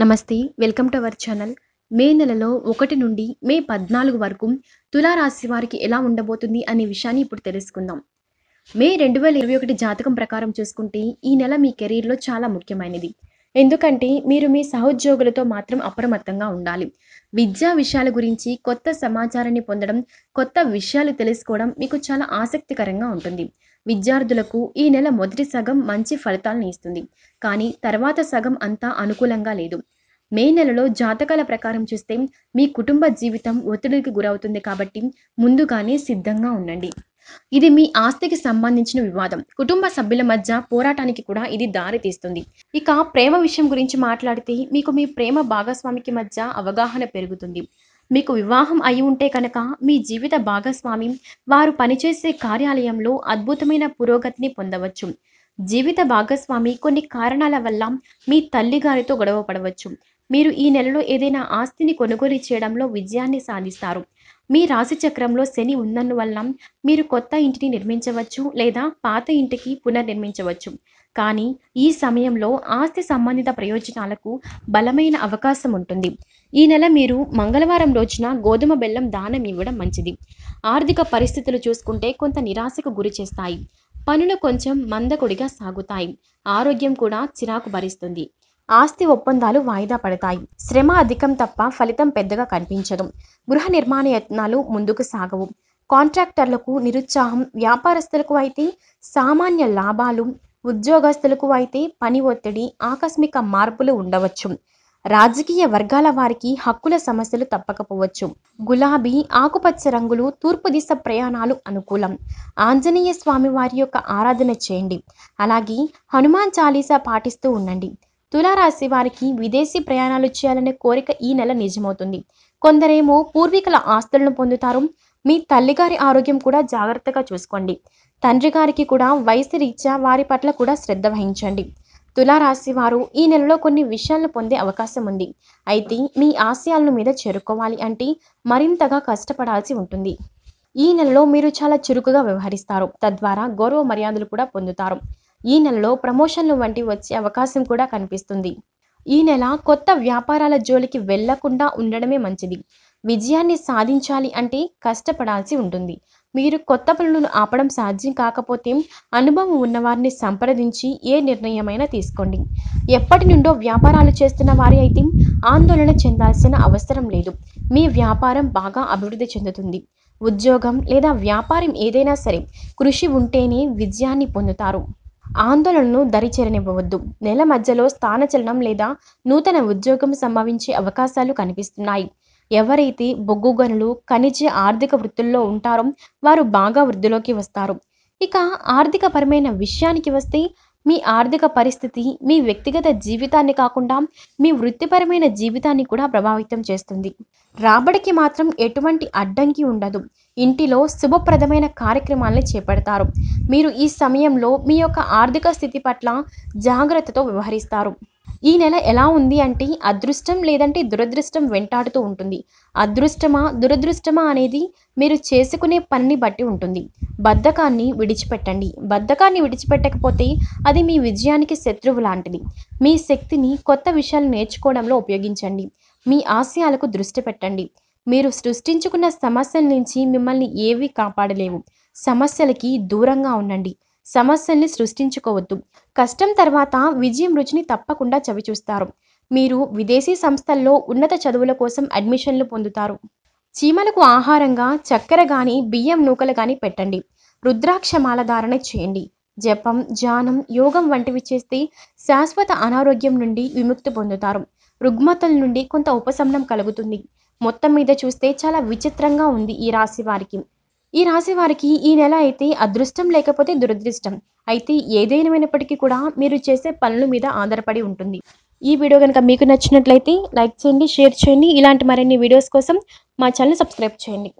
నమస్తే welcome to our channel May నెలలో ఒకటి నుండి మే పద్నాలుగు వరకు తులారాశి వారికి ఎలా ఉండబోతుంది అనే విషయాన్ని ఇప్పుడు తెలుసుకుందాం మే రెండు వేల ఇరవై ఒకటి జాతకం ప్రకారం చూసుకుంటే ఈ నెల మీ కెరీర్లో చాలా ముఖ్యమైనది ఎందుకంటే మీరు మీ సహోద్యోగులతో మాత్రం అప్రమత్తంగా ఉండాలి విద్యా విషయాల గురించి కొత్త సమాచారాన్ని పొందడం కొత్త విషయాలు తెలుసుకోవడం మీకు చాలా ఆసక్తికరంగా ఉంటుంది విద్యార్థులకు ఈ నెల మొదటి సగం మంచి ఫలితాలను ఇస్తుంది కానీ తర్వాత సగం అంతా అనుకూలంగా లేదు మే నెలలో జాతకాల ప్రకారం చూస్తే మీ కుటుంబ జీవితం ఒత్తిడికి గురవుతుంది కాబట్టి ముందుగానే సిద్ధంగా ఉండండి ఇది మీ ఆస్తికి సంబంధించిన వివాదం కుటుంబ సభ్యుల మధ్య పోరాటానికి కూడా ఇది దారి తీస్తుంది ఇక ప్రేమ విషయం గురించి మాట్లాడితే మీకు మీ ప్రేమ భాగస్వామికి మధ్య అవగాహన పెరుగుతుంది మీకు వివాహం అయి ఉంటే కనుక మీ జీవిత భాగస్వామి వారు పనిచేసే కార్యాలయంలో అద్భుతమైన పురోగతిని పొందవచ్చు జీవిత భాగస్వామి కొన్ని కారణాల వల్ల మీ తల్లిగారితో గొడవ పడవచ్చు మీరు ఈ నెలలో ఏదైనా ఆస్తిని కొనుగోలు చేయడంలో విజయాన్ని సాధిస్తారు మీ రాశి చక్రంలో శని ఉన్నందువల్ల మీరు కొత్త ఇంటిని నిర్మించవచ్చు లేదా పాత ఇంటికి పునర్నిర్మించవచ్చు కానీ ఈ సమయంలో ఆస్తి సంబంధిత ప్రయోజనాలకు బలమైన అవకాశం ఉంటుంది ఈ నెల మీరు మంగళవారం రోజున గోధుమ బెల్లం దానం ఇవ్వడం మంచిది ఆర్థిక పరిస్థితులు చూసుకుంటే కొంత నిరాశకు గురి చేస్తాయి పనులు కొంచెం మందకొడిగా సాగుతాయి ఆరోగ్యం కూడా చిరాకు భరిస్తుంది ఆస్తి ఒప్పందాలు వాయిదా పడతాయి శ్రమ అధికం తప్ప ఫలితం పెద్దగా కనిపించదు గృహ నిర్మాణ యత్నాలు ముందుకు సాగవు కాంట్రాక్టర్లకు నిరుత్సాహం వ్యాపారస్తులకు అయితే సామాన్య లాభాలు ఉద్యోగస్తులకు అయితే పని ఒత్తిడి ఆకస్మిక మార్పులు ఉండవచ్చు రాజకీయ వర్గాల వారికి హక్కుల సమస్యలు తప్పకపోవచ్చు గులాబీ ఆకుపచ్చ రంగులు తూర్పు దిశ ప్రయాణాలు అనుకూలం ఆంజనేయ స్వామి వారి యొక్క ఆరాధన చేయండి అలాగే హనుమాన్ చాలీసా పాటిస్తూ ఉండండి తులారాశి వారికి విదేశీ ప్రయాణాలు చేయాలనే కోరిక ఈ నెల నిజమవుతుంది కొందరేమో పూర్వీకుల ఆస్తులను పొందుతారు మీ తల్లిగారి ఆరోగ్యం కూడా జాగ్రత్తగా చూసుకోండి తండ్రి గారికి కూడా వయసు రీత్యా వారి పట్ల కూడా శ్రద్ధ వహించండి తులారాశి వారు ఈ నెలలో కొన్ని విషయాలను పొందే అవకాశం ఉంది అయితే మీ ఆశయాలను మీద చేరుకోవాలి అంటే మరింతగా కష్టపడాల్సి ఉంటుంది ఈ నెలలో మీరు చాలా చురుకుగా వ్యవహరిస్తారు తద్వారా గౌరవ మర్యాదలు కూడా పొందుతారు ఈ నెలలో ప్రమోషన్లు వంటి వచ్చే అవకాశం కూడా కనిపిస్తుంది ఈ నెల కొత్త వ్యాపారాల జోలికి వెళ్లకుండా ఉండడమే మంచిది విజయాన్ని సాధించాలి అంటే కష్టపడాల్సి ఉంటుంది మీరు కొత్త పనులను ఆపడం సాధ్యం కాకపోతే అనుభవం ఉన్నవారిని సంప్రదించి ఏ నిర్ణయమైనా తీసుకోండి ఎప్పటి నుండో వ్యాపారాలు చేస్తున్న వారి అయితే ఆందోళన చెందాల్సిన అవసరం లేదు మీ వ్యాపారం బాగా అభివృద్ధి చెందుతుంది ఉద్యోగం లేదా వ్యాపారం ఏదైనా సరే కృషి ఉంటేనే విజయాన్ని పొందుతారు ఆందోళనను దరిచేరనివ్వవద్దు నెల మధ్యలో స్థానచలనం లేదా నూతన ఉద్యోగం సంభవించే అవకాశాలు కనిపిస్తున్నాయి ఎవరైతే బొగ్గు గనులు ఖనిజ ఆర్థిక వృత్తుల్లో ఉంటారో వారు బాగా వృద్ధిలోకి వస్తారు ఇక ఆర్థిక పరమైన విషయానికి వస్తే మీ ఆర్థిక పరిస్థితి మీ వ్యక్తిగత జీవితాన్ని కాకుండా మీ వృత్తిపరమైన జీవితాన్ని కూడా ప్రభావితం చేస్తుంది రాబడికి మాత్రం ఎటువంటి అడ్డంకి ఉండదు ఇంటిలో శుభప్రదమైన కార్యక్రమాల్ని చేపడతారు మీరు ఈ సమయంలో మీ యొక్క ఆర్థిక స్థితి పట్ల జాగ్రత్తతో వ్యవహరిస్తారు ఈ నెల ఎలా ఉంది అంటే అదృష్టం లేదంటే దురదృష్టం వెంటాడుతూ ఉంటుంది అదృష్టమా దురదృష్టమా అనేది మీరు చేసుకునే పనిని బట్టి ఉంటుంది బద్ధకాన్ని విడిచిపెట్టండి బద్ధకాన్ని విడిచిపెట్టకపోతే అది మీ విజయానికి శత్రువు లాంటిది మీ శక్తిని కొత్త విషయాలు నేర్చుకోవడంలో ఉపయోగించండి మీ ఆశయాలకు దృష్టి పెట్టండి మీరు సృష్టించుకున్న సమస్యల నుంచి మిమ్మల్ని ఏవి కాపాడలేవు సమస్యలకి దూరంగా ఉండండి సమస్యల్ని సృష్టించుకోవద్దు కష్టం తర్వాత విజయం రుచిని తప్పకుండా చవిచూస్తారు మీరు విదేశీ సంస్థల్లో ఉన్నత చదువుల కోసం అడ్మిషన్లు పొందుతారు చీమలకు ఆహారంగా చక్కెర కానీ బియ్యం నూకలు కానీ పెట్టండి రుద్రాక్షమాల ధారణ చేయండి జపం జానం యోగం వంటివి చేస్తే శాశ్వత అనారోగ్యం నుండి విముక్తి పొందుతారు రుగ్మతల నుండి కొంత ఉపశమనం కలుగుతుంది మొత్తం మీద చూస్తే చాలా విచిత్రంగా ఉంది ఈ రాశి వారికి ఈ రాశి వారికి ఈ నెల అయితే అదృష్టం లేకపోతే దురదృష్టం అయితే ఏదైనమైనప్పటికీ కూడా మీరు చేసే పనుల మీద ఆధారపడి ఉంటుంది ఈ వీడియో కనుక మీకు నచ్చినట్లయితే లైక్ చేయండి షేర్ చేయండి ఇలాంటి మరిన్ని వీడియోస్ కోసం మా ఛానల్ సబ్స్క్రైబ్ చేయండి